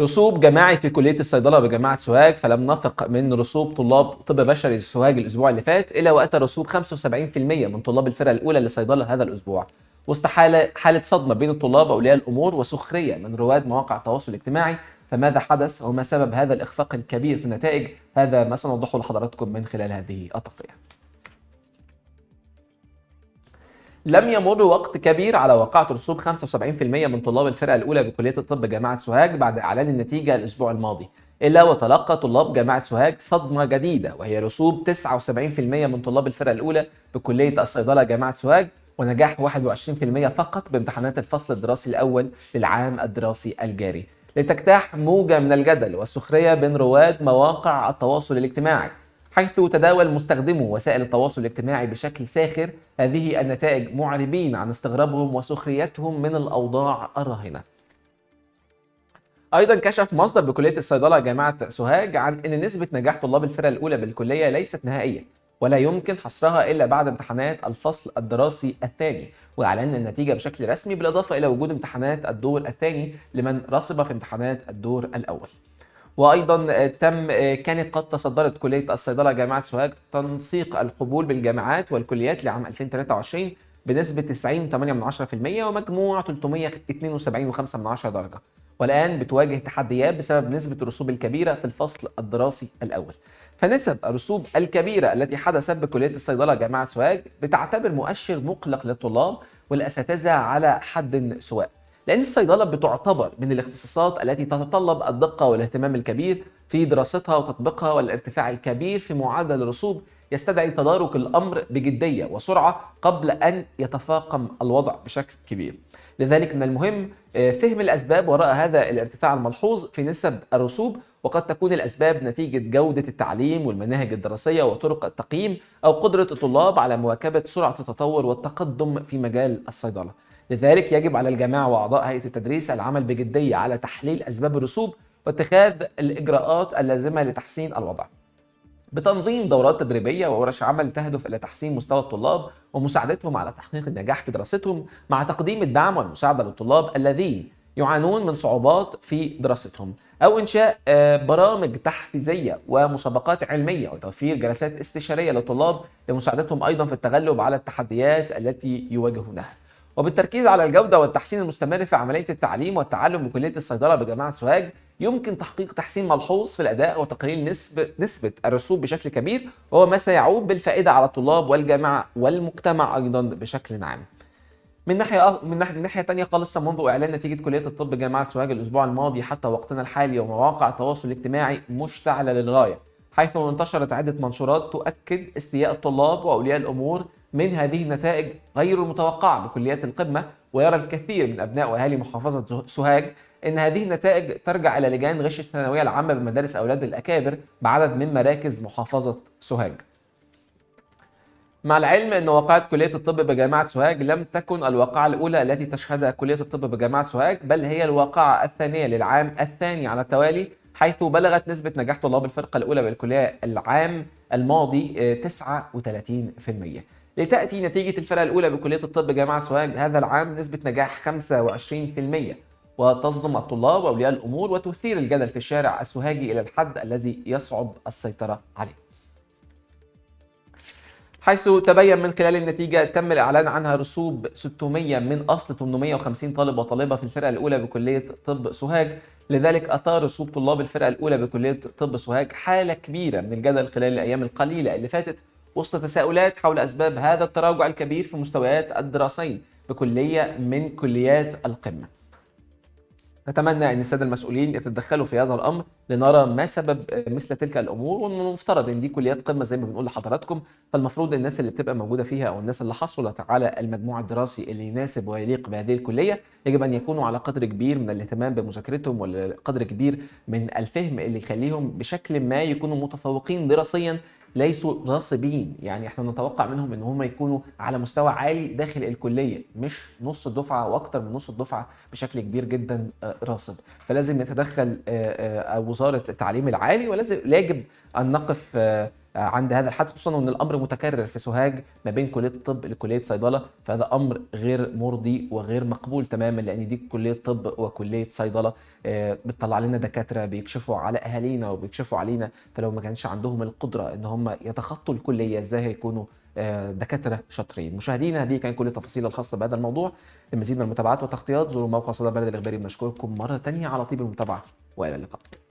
رسوب جماعي في كليه الصيدله بجامعه سوهاج فلم نفق من رسوب طلاب طب بشري سوهاج الاسبوع اللي فات الى واتى رسوب 75% من طلاب الفرقه الاولى للصيدله هذا الاسبوع وسط حاله حاله صدمه بين الطلاب واولياء الامور وسخريه من رواد مواقع التواصل الاجتماعي فماذا حدث وما سبب هذا الاخفاق الكبير في النتائج هذا ما سنوضحه لحضراتكم من خلال هذه التغطيه لم يمر وقت كبير على وقعة رسوب 75% من طلاب الفرقة الأولى بكلية الطب جامعة سوهاج بعد إعلان النتيجة الأسبوع الماضي إلا وتلقى طلاب جامعة سوهاج صدمة جديدة وهي رسوب 79% من طلاب الفرقة الأولى بكلية الصيدلة جامعة سوهاج ونجاح 21% فقط بامتحانات الفصل الدراسي الأول للعام الدراسي الجاري لتجتاح موجة من الجدل والسخرية بين رواد مواقع التواصل الاجتماعي حيث تداول مستخدمو وسائل التواصل الاجتماعي بشكل ساخر هذه النتائج معربين عن استغرابهم وسخريتهم من الأوضاع الراهنة ايضا كشف مصدر بكليه الصيدله جامعه سوهاج عن ان نسبه نجاح طلاب الفرقه الاولى بالكليه ليست نهائيه ولا يمكن حصرها الا بعد امتحانات الفصل الدراسي الثاني واعلن النتيجه بشكل رسمي بالاضافه الى وجود امتحانات الدور الثاني لمن رسب في امتحانات الدور الاول وايضا آه، تم آه، كانت قد تصدرت كليه الصيدله جامعه سوهاج تنسيق القبول بالجامعات والكليات لعام 2023 بنسبه 90.8% ومجموع 372.5 درجه والان بتواجه تحديات بسبب نسبه الرسوب الكبيره في الفصل الدراسي الاول فنسب الرسوب الكبيره التي حدثت بكليه الصيدله جامعه سوهاج بتعتبر مؤشر مقلق للطلاب والاساتذه على حد سواء لأن الصيدلة بتعتبر من الاختصاصات التي تتطلب الدقة والاهتمام الكبير في دراستها وتطبيقها والارتفاع الكبير في معدل الرسوب يستدعي تدارك الأمر بجدية وسرعة قبل أن يتفاقم الوضع بشكل كبير لذلك من المهم آه، فهم الأسباب وراء هذا الارتفاع الملحوظ في نسب الرسوب وقد تكون الأسباب نتيجة جودة التعليم والمناهج الدراسية وطرق التقييم أو قدرة الطلاب على مواكبة سرعة التطور والتقدم في مجال الصيدلة لذلك يجب على الجامعة وأعضاء هيئة التدريس العمل بجدية على تحليل أسباب الرسوب واتخاذ الإجراءات اللازمة لتحسين الوضع بتنظيم دورات تدريبية وورش عمل تهدف إلى تحسين مستوى الطلاب ومساعدتهم على تحقيق النجاح في دراستهم مع تقديم الدعم والمساعدة للطلاب الذين يعانون من صعوبات في دراستهم أو إنشاء آه، برامج تحفيزية ومسابقات علمية وتوفير جلسات استشارية للطلاب لمساعدتهم أيضا في التغلب على التحديات التي يواجهونها وبالتركيز على الجودة والتحسين المستمر في عملية التعليم والتعلم بكلية الصيدلة بجامعة سوهاج يمكن تحقيق تحسين ملحوظ في الأداء وتقليل نسبة نسبة الرسوب بشكل كبير وهو ما سيعود بالفائدة على الطلاب والجامعة والمجتمع أيضا بشكل عام. من ناحيه من ناحيه من ناحيه ثانيه خالص منذ اعلان نتيجه كليه الطب جامعه سوهاج الاسبوع الماضي حتى وقتنا الحالي ومواقع التواصل الاجتماعي مشتعله للغايه حيث انتشرت عده منشورات تؤكد استياء الطلاب واولياء الامور من هذه النتائج غير المتوقعة بكليات القمة ويرى الكثير من أبناء وأهالي محافظة سوهاج أن هذه النتائج ترجع إلى لجان غش الثانوية العامة بمدارس أولاد الأكابر بعدد من مراكز محافظة سوهاج مع العلم أن واقعة كلية الطب بجامعة سوهاج لم تكن الواقعة الأولى التي تشهدها كلية الطب بجامعة سوهاج بل هي الواقعة الثانية للعام الثاني على التوالي حيث بلغت نسبة نجاح طلاب الفرقة الأولى بالكلية العام الماضي 39% آه، لتأتي نتيجة الفرقة الأولى بكلية الطب جامعة سوهاج هذا العام نسبة نجاح 25% وتصدم الطلاب وأولياء الأمور وتثير الجدل في الشارع السوهاجي إلى الحد الذي يصعب السيطرة عليه حيث تبين من خلال النتيجة تم الإعلان عنها رسوب 600 من أصل 850 طالب وطالبة في الفرقة الأولى بكلية طب سوهاج لذلك أثار رسوب طلاب الفرقة الأولى بكلية طب سوهاج حالة كبيرة من الجدل خلال الأيام القليلة اللي فاتت وسط تساؤلات حول أسباب هذا التراجع الكبير في مستويات الدراسين بكلية من كليات القمة نتمنى أن السادة المسؤولين يتدخلوا في هذا الأمر لنرى ما سبب مثل تلك الأمور ومن المفترض أن دي كليات قمة زي ما بنقول لحضراتكم فالمفروض الناس اللي بتبقى موجودة فيها أو الناس اللي حصلت على المجموع الدراسي اللي يناسب ويليق بهذه الكلية يجب أن يكونوا على قدر كبير من الاهتمام بمذاكرتهم وقدر كبير من الفهم اللي يخليهم بشكل ما يكونوا متفوقين دراسيا ليسوا ناصبين يعني احنا نتوقع منهم ان هم يكونوا على مستوى عالي داخل الكليه مش نص الدفعه واكتر من نص الدفعه بشكل كبير جدا آه، راصب فلازم يتدخل آه، آه، وزاره التعليم العالي ولازم يجب ان نقف عند هذا الحد خصوصا وان الامر متكرر في سوهاج ما بين كليه الطب لكليه صيدله فهذا امر غير مرضي وغير مقبول تماما لان دي كليه طب وكليه صيدله آه، بتطلع لنا دكاتره بيكشفوا على اهالينا وبيكشفوا علينا فلو ما كانش عندهم القدره ان هم يتخطوا الكليه ازاي هيكونوا آه، دكاتره شاطرين مشاهدينا هذه كانت كل التفاصيل الخاصه بهذا الموضوع لمزيد من المتابعات والتغطيات زوروا موقع صدى بلد الاخباري بنشكركم مره ثانيه على طيب المتابعه والى اللقاء